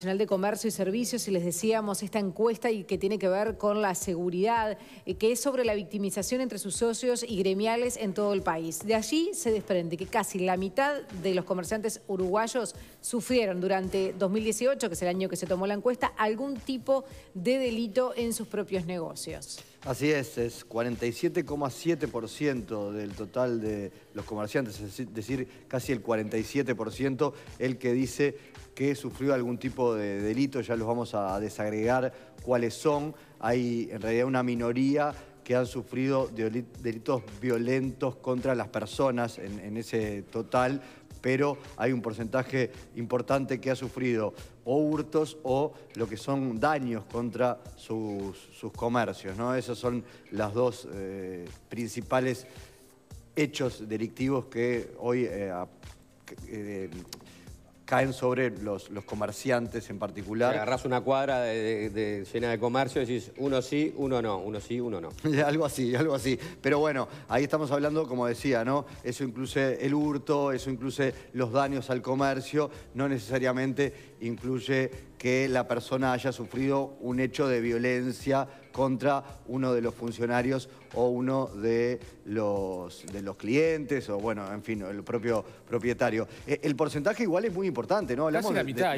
Nacional de Comercio y Servicios y les decíamos esta encuesta y que tiene que ver con la seguridad, eh, que es sobre la victimización entre sus socios y gremiales en todo el país. De allí se desprende que casi la mitad de los comerciantes uruguayos sufrieron durante 2018, que es el año que se tomó la encuesta, algún tipo de delito en sus propios negocios. Así es, es 47,7% del total de los comerciantes, es decir, casi el 47% el que dice que sufrió algún tipo de delito, ya los vamos a desagregar cuáles son. Hay en realidad una minoría que han sufrido delitos violentos contra las personas en, en ese total, pero hay un porcentaje importante que ha sufrido o hurtos o lo que son daños contra sus, comercios. ¿no? Esos son los dos eh, principales hechos delictivos que hoy eh, eh, caen sobre los, los comerciantes en particular. Agarrás una cuadra de, de, de, llena de comercio y decís uno sí, uno no, uno sí, uno no. algo así, algo así. Pero bueno, ahí estamos hablando, como decía, ¿no? Eso incluye el hurto, eso incluye los daños al comercio, no necesariamente incluye que la persona haya sufrido un hecho de violencia contra uno de los funcionarios o uno de los, de los clientes o, bueno, en fin, el propio propietario. E, el porcentaje igual es muy importante, ¿no? casi la mitad,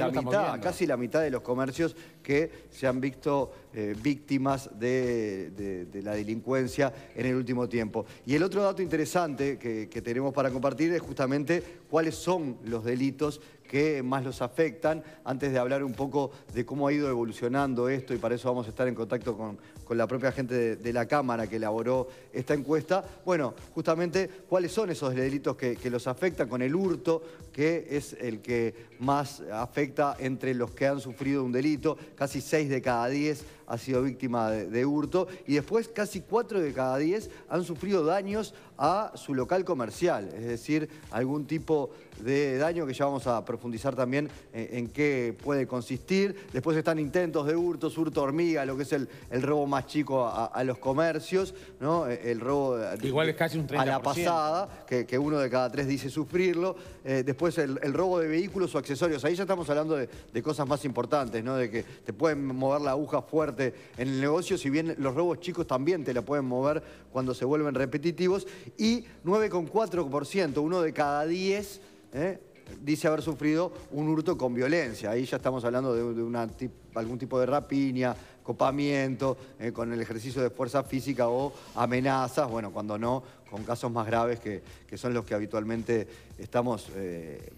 de, casi la mitad de los comercios que se han visto eh, víctimas de, la delincuencia en el último tiempo. Y el otro dato interesante que, que tenemos para compartir es justamente cuáles son los delitos que más los afectan, antes de hablar un poco de cómo ha ido evolucionando esto, y para eso vamos a estar en contacto con, la propia gente de, la Cámara que elaboró esta encuesta. Bueno, justamente, ¿cuáles son esos delitos que, los afectan con el hurto, que es el que más afecta entre los que han sufrido un delito? Casi 6 de cada 10 ha sido víctima de, de hurto, y después casi 4 de cada 10 han sufrido daños a su local comercial, es decir, algún tipo de daño que ya vamos a profundizar también eh, en, qué puede consistir. Después están intentos de hurto, hurto hormiga, lo que es el, robo más chico a, los comercios, ¿no? Eh, el robo eh, Igual es casi un a la pasada, que, uno de cada tres dice sufrirlo. después el, robo de vehículos o accesorios. Ahí ya estamos hablando de, cosas más importantes, ¿no? De que te pueden mover la aguja fuerte en el negocio, si bien los robos chicos también te la pueden mover cuando se vuelven repetitivos y 9,4%, uno de cada 10 ¿eh? dice haber sufrido un hurto con violencia. Ahí ya estamos hablando de, algún tipo de rapiña, copamiento, eh, con el ejercicio de fuerza física o amenazas, bueno, cuando no, con casos más graves que, son los que habitualmente estamos... Eh,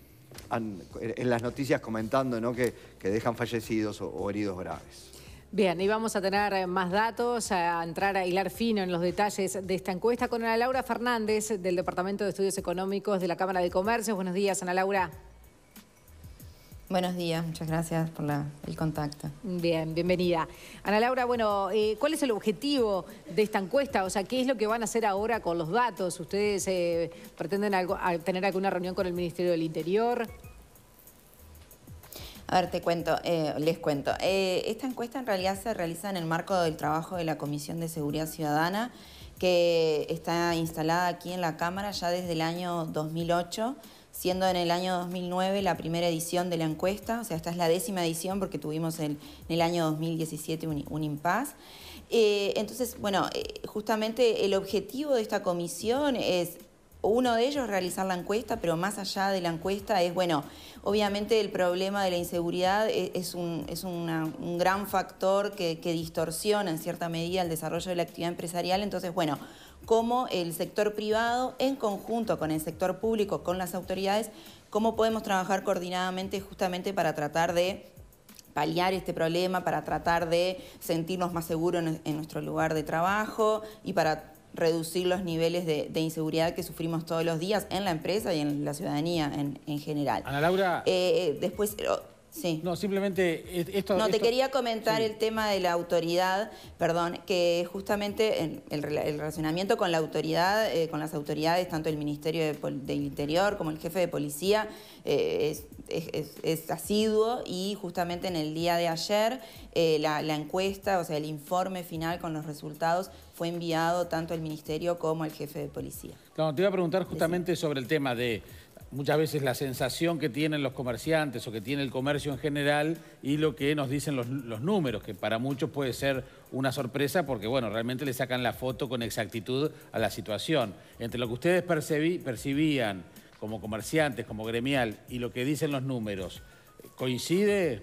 en las noticias comentando que, dejan fallecidos o heridos graves. Bien, y vamos a tener eh, más datos, a entrar a hilar fino en los detalles de esta encuesta con Ana Laura Fernández del Departamento de Estudios Económicos de la Cámara de Comercio. Buenos días, Ana Laura. Buenos días, muchas gracias por el contacto. Bien, bienvenida. Ana Laura, bueno, eh, ¿cuál es el objetivo de esta encuesta? O sea, ¿qué es lo que van a hacer ahora con los datos? ¿Ustedes eh, pretenden tener alguna reunión con el Ministerio del Interior? A ver, te cuento, eh, les cuento. Eh, esta encuesta en realidad se realiza en el marco del trabajo de la Comisión de Seguridad Ciudadana, que está instalada aquí en la Cámara ya desde el año 2008, siendo en el año 2009 la primera edición de la encuesta, o sea, esta es la décima edición porque tuvimos en el año 2017 un, impasse. impas. Eh, entonces, bueno, justamente el objetivo de esta comisión es uno de ellos realizar la encuesta, pero más allá de la encuesta es, bueno, obviamente el problema de la inseguridad e-, es, un, gran factor que, distorsiona en cierta medida el desarrollo de la actividad empresarial, entonces, bueno, cómo el sector privado en conjunto con el sector público, con las autoridades, cómo podemos trabajar coordinadamente justamente para tratar de paliar este problema, para tratar de sentirnos más seguros en nuestro lugar de trabajo y para reducir los niveles de, inseguridad que sufrimos todos los días en la empresa y en la ciudadanía en, general. Ana Laura. Eh, eh, después. Eh, oh, sí. No, simplemente esto... No, te quería comentar el tema de la autoridad, perdón, que justamente el, relacionamiento con la autoridad, con las autoridades, tanto el Ministerio de, del Interior como el jefe de policía, es asiduo y justamente en el día de ayer la, encuesta, o sea, el informe final con los resultados fue enviado tanto al ministerio como al jefe de policía. te iba a preguntar justamente sobre el tema de muchas veces la sensación que tienen los comerciantes o que tiene el comercio en general y lo que nos dicen los, números, que para muchos puede ser una sorpresa porque, bueno, realmente le sacan la foto con exactitud a la situación. Entre lo que ustedes percibían como comerciantes, como gremial, y lo que dicen los números, ¿coincide?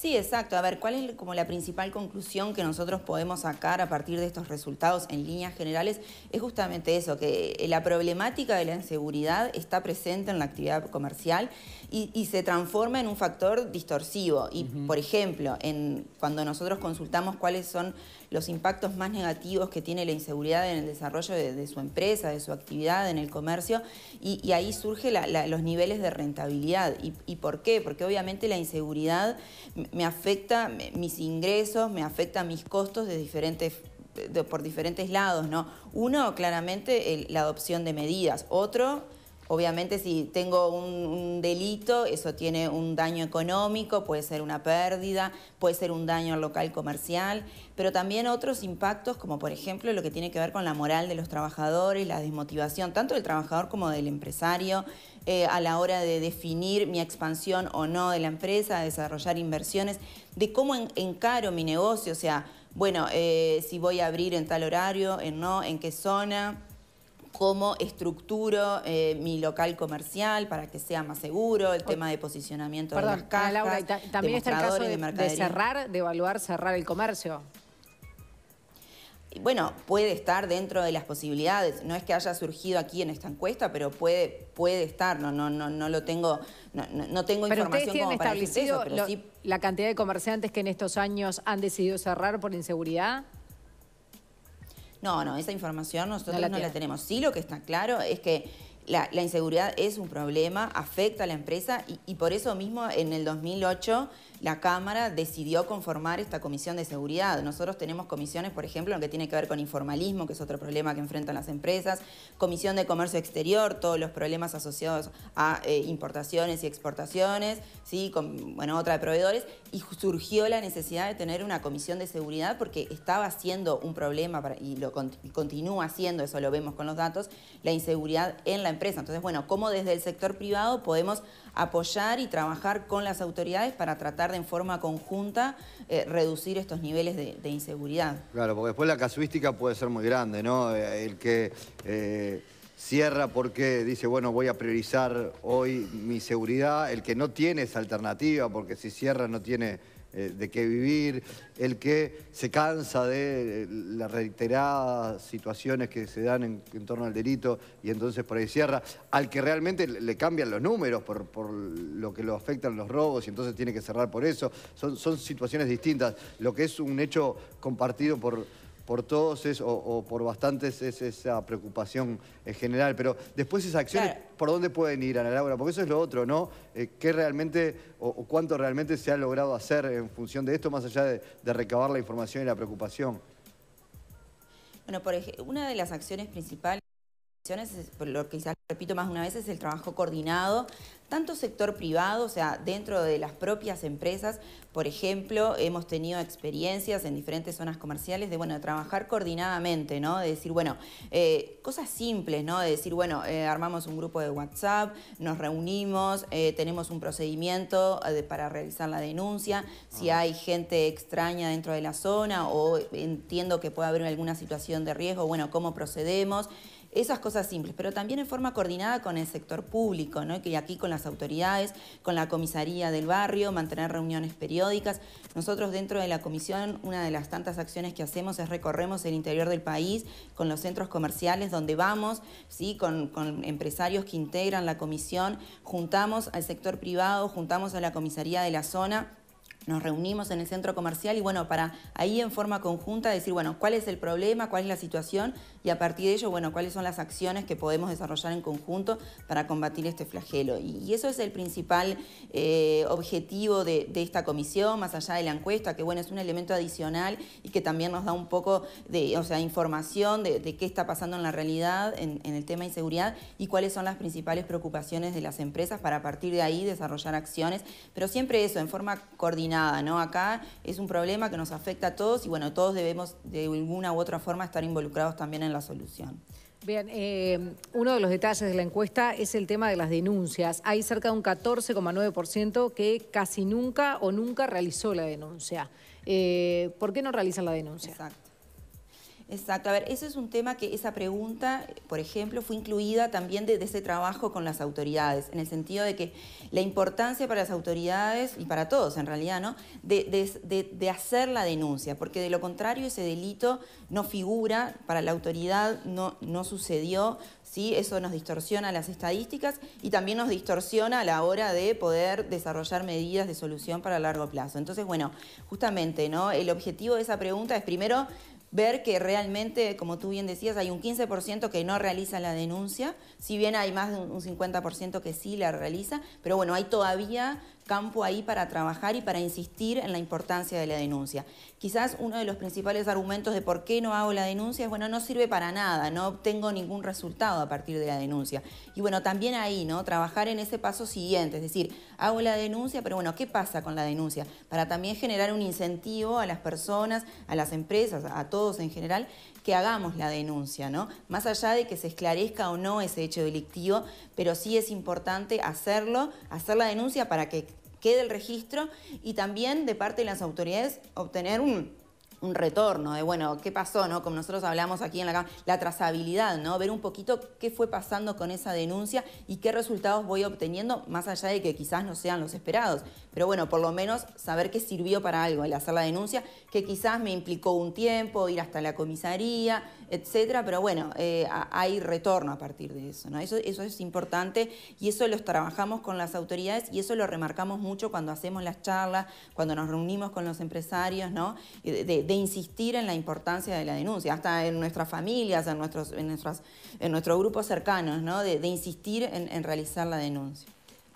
Sí, exacto. A ver, ¿cuál es como la principal conclusión que nosotros podemos sacar a partir de estos resultados en líneas generales? Es justamente eso, que eh, la problemática de la inseguridad está presente en la actividad comercial y, se transforma en un factor distorsivo. Y, por ejemplo, en, cuando nosotros consultamos cuáles son los impactos más negativos que tiene la inseguridad en el desarrollo de, su empresa, de su actividad, en el comercio, y, ahí surgen los niveles de rentabilidad. ¿Y, por qué? Porque obviamente la inseguridad me afecta mis ingresos, me afecta mis costos de diferentes por diferentes lados, ¿no? Uno, claramente, la adopción de medidas. Otro, Obviamente si tengo un, delito, eso tiene un daño económico, puede ser una pérdida, puede ser un daño al local comercial, pero también otros impactos como por ejemplo lo que tiene que ver con la moral de los trabajadores, la desmotivación tanto del trabajador como del empresario eh, a la hora de definir mi expansión o no de la empresa, desarrollar inversiones, de cómo encaro mi negocio, o sea, bueno, eh, si voy a abrir en tal horario, en no, en qué zona cómo estructuro eh, mi local comercial para que sea más seguro, el tema de posicionamiento de las y también está el caso de, cerrar, de evaluar cerrar el comercio. Bueno, puede estar dentro de las posibilidades. No es que haya surgido aquí en esta encuesta, pero puede, puede estar. No, no, no, lo tengo, no, tengo información como para establecido eso, pero la cantidad de comerciantes que en estos años han decidido cerrar por inseguridad. No, no, esa información nosotros no la, tenemos. Sí, lo que está claro es que la, inseguridad es un problema, afecta a la empresa y, por eso mismo en el 2008 la Cámara decidió conformar esta comisión de seguridad. Nosotros tenemos comisiones, por ejemplo, en lo que tiene que ver con informalismo, que es otro problema que enfrentan las empresas, comisión de comercio exterior, todos los problemas asociados a eh, importaciones y exportaciones, ¿sí? bueno, otra de proveedores, y surgió la necesidad de tener una comisión de seguridad porque estaba siendo un problema y lo continúa siendo, eso lo vemos con los datos, la inseguridad en la empresa entonces, bueno, cómo desde el sector privado podemos apoyar y trabajar con las autoridades para tratar de en forma conjunta eh, reducir estos niveles de, inseguridad. Claro, porque después la casuística puede ser muy grande, ¿no? Eh, el que eh, cierra porque dice, bueno, voy a priorizar hoy mi seguridad, el que no tiene esa alternativa, porque si cierra no tiene eh, de qué vivir, el que se cansa de eh, las reiteradas situaciones que se dan en, torno al delito y entonces por ahí cierra, al que realmente le cambian los números por, lo que lo afectan los robos y entonces tiene que cerrar por eso. Son, son situaciones distintas. Lo que es un hecho compartido por por todos es, o, por bastantes es esa preocupación general. Pero después esas acciones, ¿por dónde pueden ir, Ana Laura? Porque eso es lo otro, ¿no? Eh, ¿Qué realmente o, cuánto realmente se ha logrado hacer en función de esto, más allá de, de recabar la información y la preocupación? Bueno, por ejemplo, una de las acciones principales... Pues, lo que quizás repito más de una vez, es el trabajo coordinado, tanto sector privado, o sea, dentro de las propias empresas, por ejemplo, hemos tenido experiencias en diferentes zonas comerciales de, bueno, trabajar coordinadamente, ¿no? De decir, bueno, eh, cosas simples, ¿no? De decir, bueno, eh, armamos un grupo de WhatsApp, nos reunimos, eh, tenemos un procedimiento para realizar la denuncia, si ah. hay gente extraña dentro de la zona o entiendo que puede haber alguna situación de riesgo, bueno, ¿cómo procedemos? Esas cosas simples, pero también en forma coordinada con el sector público, ¿no? que aquí con las autoridades, con la comisaría del barrio, mantener reuniones periódicas. Nosotros dentro de la comisión, una de las tantas acciones que hacemos es recorremos el interior del país con los centros comerciales donde vamos, ¿sí? con empresarios que integran la comisión, juntamos al sector privado, juntamos a la comisaría de la zona nos reunimos en el centro comercial y bueno, para ahí en forma conjunta decir, bueno, cuál es el problema, cuál es la situación y a partir de ello, bueno, cuáles son las acciones que podemos desarrollar en conjunto para combatir este flagelo. Y, eso es el principal eh, objetivo de, esta comisión, más allá de la encuesta, que bueno, es un elemento adicional y que también nos da un poco de, o sea, información de, qué está pasando en la realidad en, en el tema de inseguridad y cuáles son las principales preocupaciones de las empresas para a partir de ahí desarrollar acciones, pero siempre eso, en forma coordinada nada, ¿no? Acá es un problema que nos afecta a todos y bueno, todos debemos de alguna u otra forma estar involucrados también en la solución. Bien, eh, uno de los detalles de la encuesta es el tema de las denuncias. Hay cerca de un 14,9% que casi nunca o nunca realizó la denuncia. Eh, ¿Por qué no realizan la denuncia? Exacto. Exacto, a ver, ese es un tema que esa pregunta, por ejemplo, fue incluida también desde ese trabajo con las autoridades, en el sentido de que la importancia para las autoridades y para todos en realidad, ¿no? De, hacer la denuncia, porque de lo contrario ese delito no figura, para la autoridad no, no sucedió, ¿sí? Eso nos distorsiona las estadísticas y también nos distorsiona a la hora de poder desarrollar medidas de solución para largo plazo. Entonces, bueno, justamente, ¿no? El objetivo de esa pregunta es primero ver que realmente, como tú bien decías, hay un 15% que no realiza la denuncia, si bien hay más de un 50% que sí la realiza, pero bueno, hay todavía campo ahí para trabajar y para insistir en la importancia de la denuncia. Quizás uno de los principales argumentos de por qué no hago la denuncia es, bueno, no sirve para nada, no obtengo ningún resultado a partir de la denuncia. Y bueno, también ahí, ¿no? Trabajar en ese paso siguiente, es decir, hago la denuncia, pero bueno, ¿qué pasa con la denuncia? Para también generar un incentivo a las personas, a las empresas, a todos en general, que hagamos la denuncia, ¿no? Más allá de que se esclarezca o no ese hecho delictivo, pero sí es importante hacerlo, hacer la denuncia para que quede el registro y también de parte de las autoridades obtener un un retorno de, bueno, ¿qué pasó? ¿no? Como nosotros hablamos aquí en la la trazabilidad, ¿no? Ver un poquito qué fue pasando con esa denuncia y qué resultados voy obteniendo, más allá de que quizás no sean los esperados. Pero bueno, por lo menos saber que sirvió para algo el hacer la denuncia, que quizás me implicó un tiempo, ir hasta la comisaría, etcétera, pero bueno, eh, hay retorno a partir de eso, ¿no? Eso, eso es importante y eso los trabajamos con las autoridades y eso lo remarcamos mucho cuando hacemos las charlas, cuando nos reunimos con los empresarios, ¿no? Eh, de insistir en la importancia de la denuncia, hasta en nuestras familias, en, nuestros, en, nuestras, en nuestros grupos cercanos, ¿no? de, insistir en, realizar la denuncia.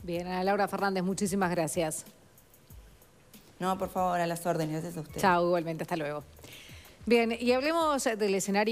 Bien, Ana Laura Fernández, muchísimas gracias. No, por favor, a las órdenes, gracias a usted. Chao, igualmente, hasta luego. Bien, y hablemos del escenario.